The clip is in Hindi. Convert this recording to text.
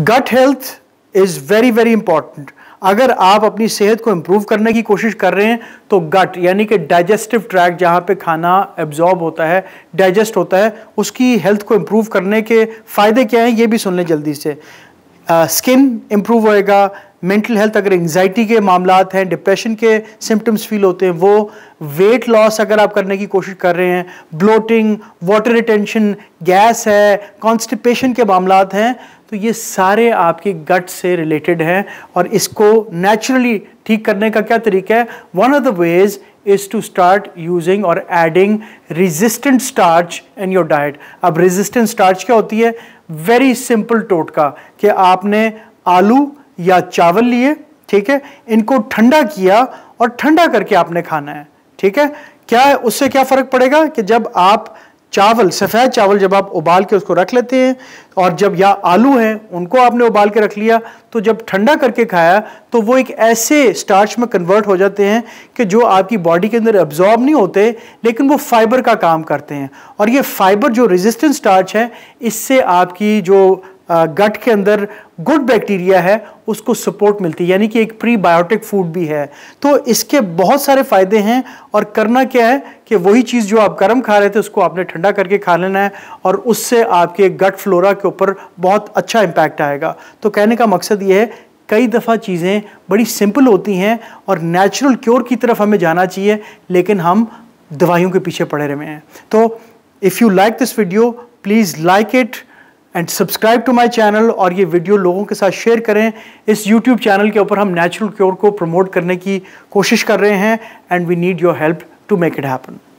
gut health is very very important अगर आप अपनी सेहत को इम्प्रूव करने की कोशिश कर रहे हैं तो गट यानी कि डाइजेस्टिव ट्रैक जहाँ पे खाना एब्जॉर्ब होता है डाइजेस्ट होता है उसकी हेल्थ को इम्प्रूव करने के फ़ायदे क्या हैं ये भी सुन लें जल्दी से स्किन इंप्रूव इम्प्रूव होएगा मेंटल हेल्थ अगर एंगजाइटी के मामला हैं डिप्रेशन के सिम्टम्स फील होते हैं वो वेट लॉस अगर आप करने की कोशिश कर रहे हैं ब्लोटिंग वाटर रिटेंशन गैस है कॉन्स्टिपेशन के मामला हैं तो ये सारे आपके गट से रिलेटेड हैं और इसको नेचुरली ठीक करने का क्या तरीका है one of the ways is to start using और adding resistant starch in your diet अब रेजिस्टेंट स्टार्च क्या होती है वेरी सिंपल टोटका कि आपने आलू या चावल लिए ठीक है इनको ठंडा किया और ठंडा करके आपने खाना है ठीक है क्या उससे क्या फ़र्क पड़ेगा कि जब आप चावल सफ़ेद चावल जब आप उबाल के उसको रख लेते हैं और जब या आलू हैं उनको आपने उबाल के रख लिया तो जब ठंडा करके खाया तो वो एक ऐसे स्टार्च में कन्वर्ट हो जाते हैं कि जो आपकी बॉडी के अंदर एब्जॉर्ब नहीं होते लेकिन वो फाइबर का काम करते हैं और ये फाइबर जो रेजिस्टेंट स्टार्च है इससे आपकी जो गट के अंदर गुड बैक्टीरिया है उसको सपोर्ट मिलती है यानी कि एक प्रीबायोटिक फूड भी है तो इसके बहुत सारे फ़ायदे हैं और करना क्या है कि वही चीज़ जो आप गर्म खा रहे थे उसको आपने ठंडा करके खा लेना है और उससे आपके गट फ्लोरा के ऊपर बहुत अच्छा इम्पैक्ट आएगा तो कहने का मकसद ये है कई दफ़ा चीज़ें बड़ी सिंपल होती हैं और नेचुरल क्योर की तरफ हमें जाना चाहिए लेकिन हम दवाइयों के पीछे पड़े रहे हैं तो if you like this video please like it and subscribe to my channel और ये वीडियो लोगों के साथ शेयर करें इस यूट्यूब चैनल के ऊपर हम नेचुरल क्योर को प्रमोट करने की कोशिश कर रहे हैं and we need your help to make it happen